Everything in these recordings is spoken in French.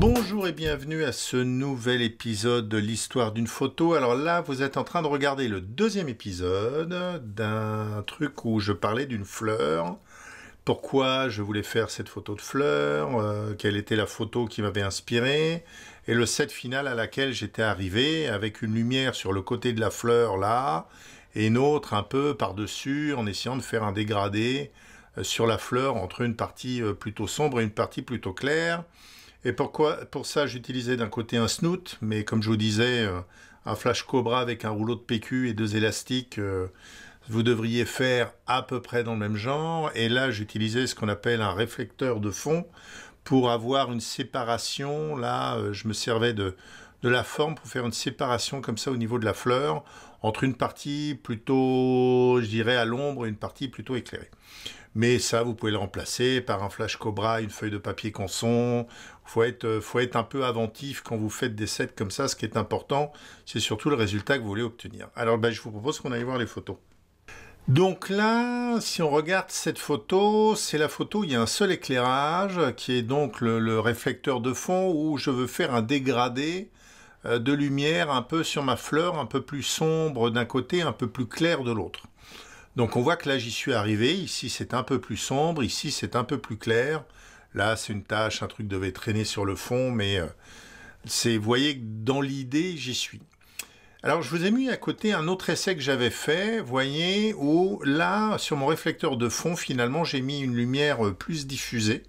Bonjour et bienvenue à ce nouvel épisode de l'histoire d'une photo. Alors là, vous êtes en train de regarder le deuxième épisode d'un truc où je parlais d'une fleur. Pourquoi je voulais faire cette photo de fleur, euh, quelle était la photo qui m'avait inspiré, et le set final à laquelle j'étais arrivé, avec une lumière sur le côté de la fleur là, et une autre un peu par-dessus, en essayant de faire un dégradé euh, sur la fleur entre une partie euh, plutôt sombre et une partie plutôt claire. Et pourquoi, pour ça, j'utilisais d'un côté un snoot, mais comme je vous disais, euh, un flash cobra avec un rouleau de PQ et deux élastiques, euh, vous devriez faire à peu près dans le même genre. Et là, j'utilisais ce qu'on appelle un réflecteur de fond pour avoir une séparation. Là, euh, je me servais de, de la forme pour faire une séparation comme ça au niveau de la fleur entre une partie plutôt, je dirais, à l'ombre et une partie plutôt éclairée mais ça, vous pouvez le remplacer par un flash Cobra, une feuille de papier canson. Faut être, euh, faut être un peu inventif quand vous faites des sets comme ça. Ce qui est important, c'est surtout le résultat que vous voulez obtenir. Alors, ben, je vous propose qu'on aille voir les photos. Donc là, si on regarde cette photo, c'est la photo, où il y a un seul éclairage qui est donc le réflecteur de fond où je veux faire un dégradé euh, de lumière un peu sur ma fleur, un peu plus sombre d'un côté, un peu plus clair de l'autre. Donc on voit que là j'y suis arrivé, ici c'est un peu plus sombre, ici c'est un peu plus clair. Là c'est une tâche, un truc devait traîner sur le fond, mais euh, c'est, vous voyez que dans l'idée j'y suis. Alors je vous ai mis à côté un autre essai que j'avais fait, voyez, où là sur mon réflecteur de fond finalement j'ai mis une lumière euh, plus diffusée.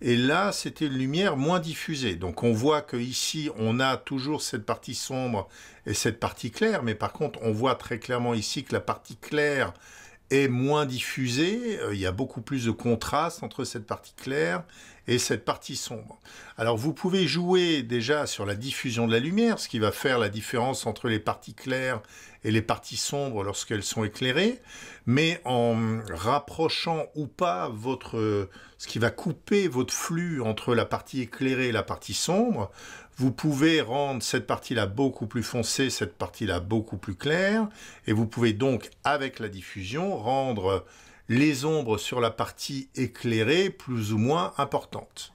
Et là, c'était une lumière moins diffusée. Donc on voit qu'ici, on a toujours cette partie sombre et cette partie claire, mais par contre, on voit très clairement ici que la partie claire est moins diffusée. Euh, il y a beaucoup plus de contraste entre cette partie claire et cette partie sombre. Alors vous pouvez jouer déjà sur la diffusion de la lumière, ce qui va faire la différence entre les parties claires et les parties sombres lorsqu'elles sont éclairées, mais en rapprochant ou pas votre, ce qui va couper votre flux entre la partie éclairée et la partie sombre, vous pouvez rendre cette partie-là beaucoup plus foncée, cette partie-là beaucoup plus claire, et vous pouvez donc, avec la diffusion, rendre les ombres sur la partie éclairée plus ou moins importantes.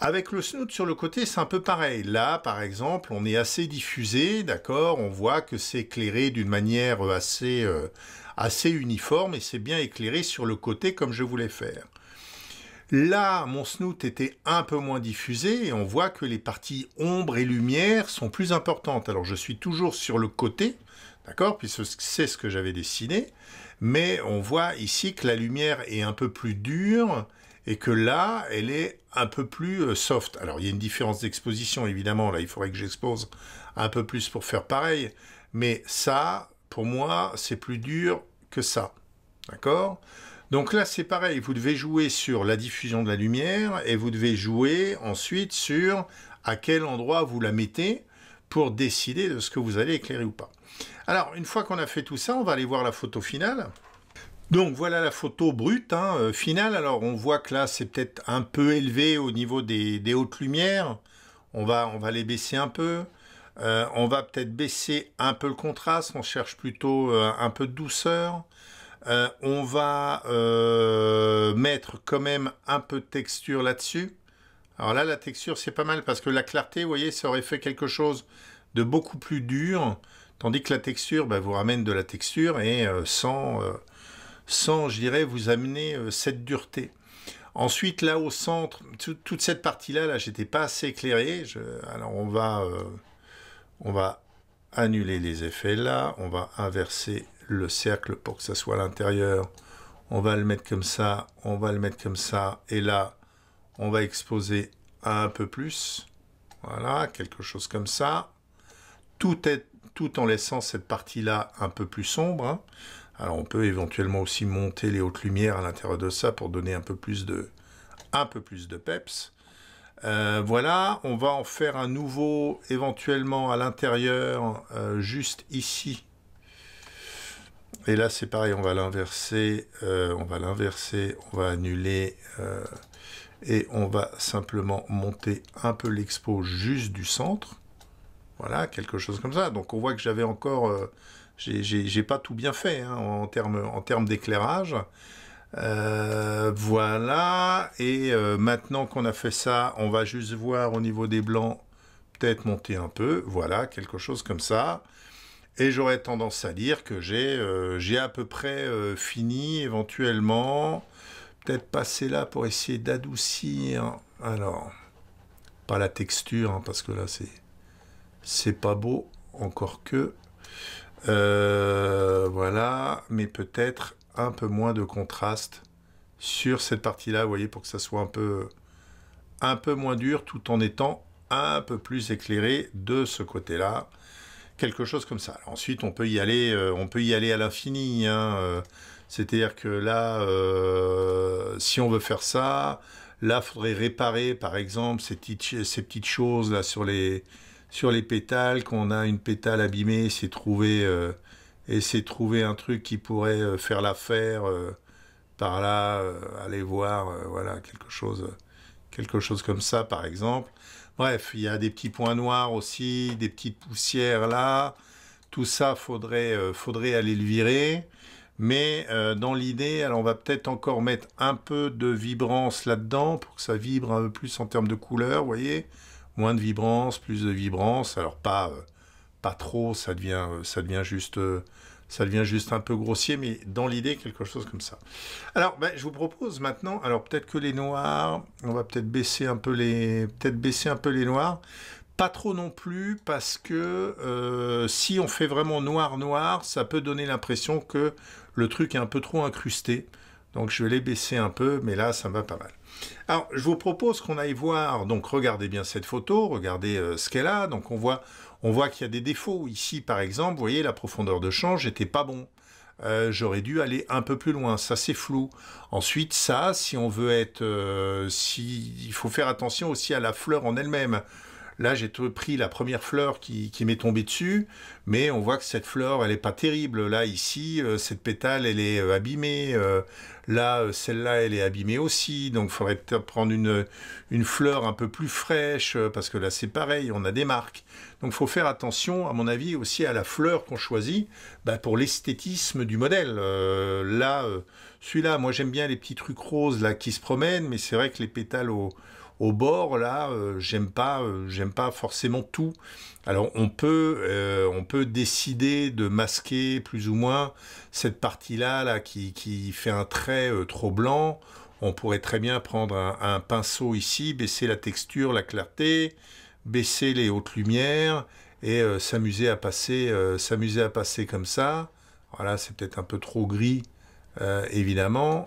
Avec le snoot sur le côté, c'est un peu pareil. Là, par exemple, on est assez diffusé, d'accord On voit que c'est éclairé d'une manière assez, euh, assez uniforme et c'est bien éclairé sur le côté comme je voulais faire. Là, mon snoot était un peu moins diffusé et on voit que les parties ombre et lumière sont plus importantes. Alors, je suis toujours sur le côté, d'accord Puisque c'est ce que j'avais dessiné. Mais on voit ici que la lumière est un peu plus dure et que là, elle est un peu plus euh, soft. Alors il y a une différence d'exposition, évidemment, là il faudrait que j'expose un peu plus pour faire pareil, mais ça, pour moi, c'est plus dur que ça. D'accord Donc là, c'est pareil, vous devez jouer sur la diffusion de la lumière et vous devez jouer ensuite sur à quel endroit vous la mettez pour décider de ce que vous allez éclairer ou pas. Alors, une fois qu'on a fait tout ça, on va aller voir la photo finale. Donc voilà la photo brute, hein, euh, finale. Alors on voit que là c'est peut-être un peu élevé au niveau des, hautes lumières. On va, on va les baisser un peu. Euh, on va peut-être baisser un peu le contraste. On cherche plutôt euh, un peu de douceur. on va mettre quand même un peu de texture là-dessus. Alors là la texture c'est pas mal parce que la clarté, vous voyez, ça aurait fait quelque chose de beaucoup plus dur. Tandis que la texture bah, vous ramène de la texture et euh, sans, euh, sans, je dirais, vous amener euh, cette dureté. Ensuite, là au centre, toute cette partie-là, là, j'étais pas assez éclairé. alors on va, on va annuler les effets là, on va inverser le cercle pour que ça soit à l'intérieur. On va le mettre comme ça, on va le mettre comme ça, et là, on va exposer un peu plus. Voilà, quelque chose comme ça. Tout est tout en laissant cette partie-là un peu plus sombre. Hein. Alors on peut éventuellement aussi monter les hautes lumières à l'intérieur de ça pour donner un peu plus de, un peu plus de peps. Euh, voilà, on va en faire un nouveau éventuellement à l'intérieur, euh, juste ici. Et là c'est pareil, on va l'inverser, euh, on va l'inverser, on va annuler et on va simplement monter un peu l'expo juste du centre. Voilà, quelque chose comme ça. Donc on voit que j'avais encore... Euh, j'ai pas tout bien fait hein, en termes en d'éclairage. Euh, voilà, et euh, maintenant qu'on a fait ça, on va juste voir au niveau des blancs, peut-être monter un peu, voilà, quelque chose comme ça. Et j'aurais tendance à dire que j'ai à peu près fini, éventuellement, peut-être passer là pour essayer d'adoucir, alors, pas la texture, hein, parce que là c'est c'est pas beau, encore que. Euh, voilà, mais peut-être un peu moins de contraste sur cette partie-là, vous voyez, pour que ça soit un peu, un peu moins dur, tout en étant un peu plus éclairé de ce côté-là. Quelque chose comme ça. ensuite, on peut y aller, euh, on peut y aller à l'infini. Hein, euh. C'est-à-dire que là, si on veut faire ça, là, il faudrait réparer, par exemple, ces petites choses là sur les, sur les pétales, qu'on a une pétale abîmée, c'est trouver, euh, trouver un truc qui pourrait euh, faire l'affaire euh, par là, aller voir, voilà, quelque chose, quelque chose comme ça, par exemple. Bref, il y a des petits points noirs aussi, des petites poussières là. Tout ça, faudrait, faudrait aller le virer. Mais dans l'idée, on va peut-être encore mettre un peu de vibrance là-dedans pour que ça vibre un peu plus en termes de couleur, vous voyez moins de vibrance, plus de vibrance. Alors pas, euh, pas trop, ça devient, euh, ça devient juste euh, ça devient juste un peu grossier, mais dans l'idée, quelque chose comme ça. Alors, ben, je vous propose maintenant, alors peut-être que les noirs, on va peut-être baisser un peu les, peut-être baisser un peu les noirs, pas trop non plus, parce que si on fait vraiment noir noir, ça peut donner l'impression que le truc est un peu trop incrusté. Donc je vais les baisser un peu, mais là, ça me va pas mal. Alors, je vous propose qu'on aille voir, donc regardez bien cette photo, regardez euh, ce qu'elle a. Donc on voit, on voit qu'il y a des défauts. Ici, par exemple, vous voyez, la profondeur de champ, n'était pas bon. Euh, j'aurais dû aller un peu plus loin. Ça, c'est flou. Ensuite, ça, si on veut être... Euh, si, il faut faire attention aussi à la fleur en elle-même. Là, j'ai pris la première fleur qui, m'est tombée dessus, mais on voit que cette fleur, elle n'est pas terrible. Là, ici, euh, cette pétale, elle est euh, abîmée. Euh, là, celle-là, elle est abîmée aussi. Donc, il faudrait prendre une, une fleur un peu plus fraîche, parce que là, c'est pareil, on a des marques. Donc, il faut faire attention, à mon avis, aussi à la fleur qu'on choisit bah, pour l'esthétisme du modèle. là, celui-là, moi, j'aime bien les petits trucs roses là, qui se promènent, mais c'est vrai que les pétales au au bord, là, euh, j'aime pas, euh, j'aime pas forcément tout. Alors on peut, euh, on peut décider de masquer plus ou moins cette partie-là, là, qui, qui fait un trait trop blanc. On pourrait très bien prendre un, pinceau ici, baisser la texture, la clarté, baisser les hautes lumières et s'amuser à passer, s'amuser à passer comme ça. Voilà, c'est peut-être un peu trop gris, évidemment.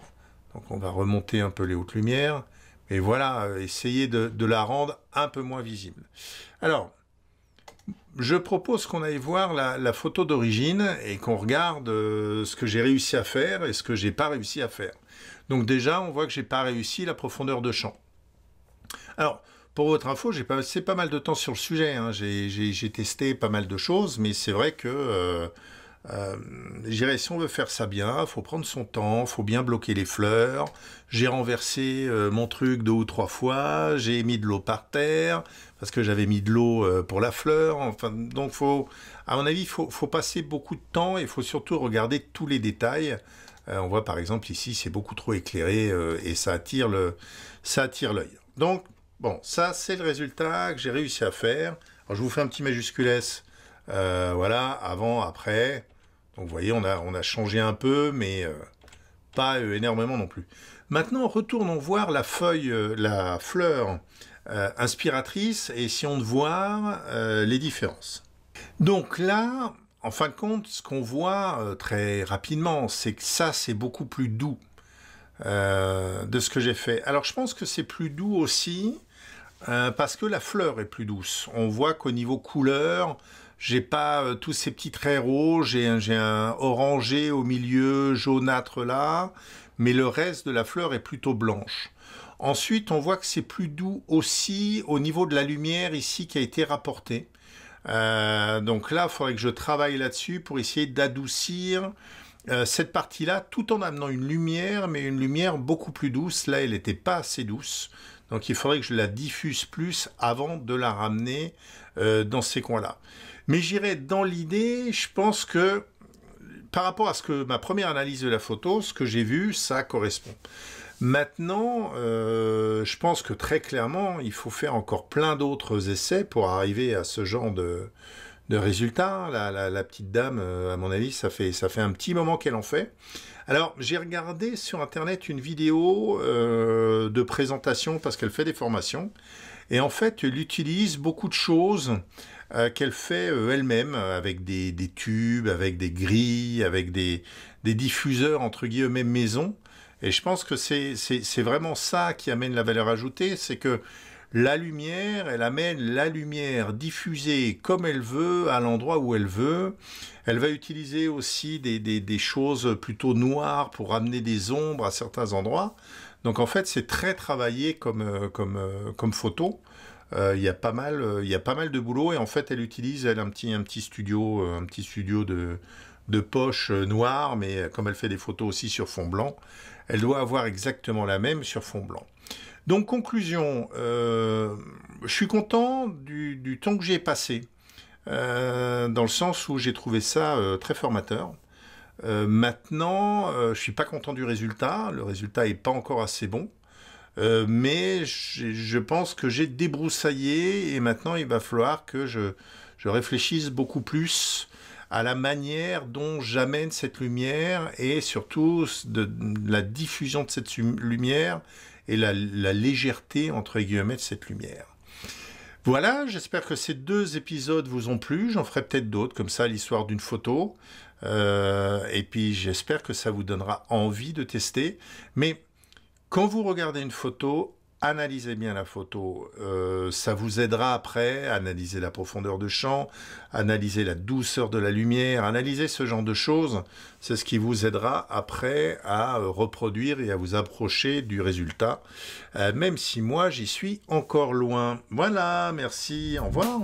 Donc on va remonter un peu les hautes lumières. Et voilà, euh, essayer de, la rendre un peu moins visible. Alors, je propose qu'on aille voir la, photo d'origine et qu'on regarde euh, ce que j'ai réussi à faire et ce que j'ai pas réussi à faire. Donc déjà, on voit que j'ai pas réussi la profondeur de champ. Alors, pour votre info, j'ai passé pas mal de temps sur le sujet. Hein. J'ai testé pas mal de choses, mais c'est vrai que euh, euh, dirais si on veut faire ça bien, il faut prendre son temps, faut bien bloquer les fleurs. J'ai renversé euh, mon truc deux ou trois fois, j'ai mis de l'eau par terre parce que j'avais mis de l'eau euh, pour la fleur. Enfin, donc à mon avis, faut, faut passer beaucoup de temps et faut surtout regarder tous les détails. Euh, on voit par exemple ici, c'est beaucoup trop éclairé et ça attire le, ça attire l'œil. Donc bon, ça c'est le résultat que j'ai réussi à faire. je vous fais un petit majuscule voilà, avant, après vous voyez, on a, on a changé un peu, mais euh, pas euh, énormément non plus. Maintenant, retournons voir la feuille, euh, la fleur inspiratrice, et essayons de voir les différences. Donc là, en fin de compte, ce qu'on voit très rapidement, c'est que ça, c'est beaucoup plus doux de ce que j'ai fait. Alors je pense que c'est plus doux aussi, parce que la fleur est plus douce. On voit qu'au niveau couleur, j'ai pas euh, tous ces petits traits rouges, j'ai un orangé au milieu, jaunâtre là, mais le reste de la fleur est plutôt blanche. Ensuite, on voit que c'est plus doux aussi au niveau de la lumière ici qui a été rapportée. Euh, donc là, il faudrait que je travaille là-dessus pour essayer d'adoucir euh, cette partie-là, tout en amenant une lumière, mais une lumière beaucoup plus douce. Là, elle n'était pas assez douce. Donc il faudrait que je la diffuse plus avant de la ramener euh, dans ces coins-là. Mais j'irai dans l'idée, je pense que par rapport à ce que ma première analyse de la photo, ce que j'ai vu, ça correspond. Maintenant, euh, je pense que très clairement, il faut faire encore plein d'autres essais pour arriver à ce genre de, de résultats. La, petite dame, euh, à mon avis, ça fait, ça fait un petit moment qu'elle en fait. Alors, j'ai regardé sur Internet une vidéo euh, de présentation parce qu'elle fait des formations. Et en fait, elle utilise beaucoup de choses euh, qu'elle fait elle-même avec des, des, tubes, avec des grilles, avec des, des diffuseurs, entre guillemets, maison. Et je pense que c'est vraiment ça qui amène la valeur ajoutée, c'est que la lumière, elle amène la lumière diffusée comme elle veut, à l'endroit où elle veut. Elle va utiliser aussi des, choses plutôt noires pour amener des ombres à certains endroits. Donc en fait, c'est très travaillé comme, euh, comme, euh, comme photo. Euh, il y a pas mal, il y a pas mal de boulot et en fait, elle utilise un petit un petit studio, un petit studio de de poche euh, noire, mais euh, comme elle fait des photos aussi sur fond blanc, elle doit avoir exactement la même sur fond blanc. Donc conclusion, euh, je suis content du, temps que j'ai passé, dans le sens où j'ai trouvé ça très formateur. maintenant, je suis pas content du résultat, le résultat n'est pas encore assez bon, mais je pense que j'ai débroussaillé et maintenant il va falloir que je, je réfléchisse beaucoup plus à la manière dont j'amène cette lumière et surtout de, la diffusion de cette lumière et la, légèreté entre guillemets de cette lumière. Voilà, j'espère que ces deux épisodes vous ont plu. J'en ferai peut-être d'autres, comme ça, l'histoire d'une photo. Euh, et puis, j'espère que ça vous donnera envie de tester. Mais quand vous regardez une photo, analysez bien la photo. Euh, ça vous aidera après à analyser la profondeur de champ, analyser la douceur de la lumière, analyser ce genre de choses. C'est ce qui vous aidera après à euh, reproduire et à vous approcher du résultat, euh, même si moi j'y suis encore loin. Voilà, merci, au revoir.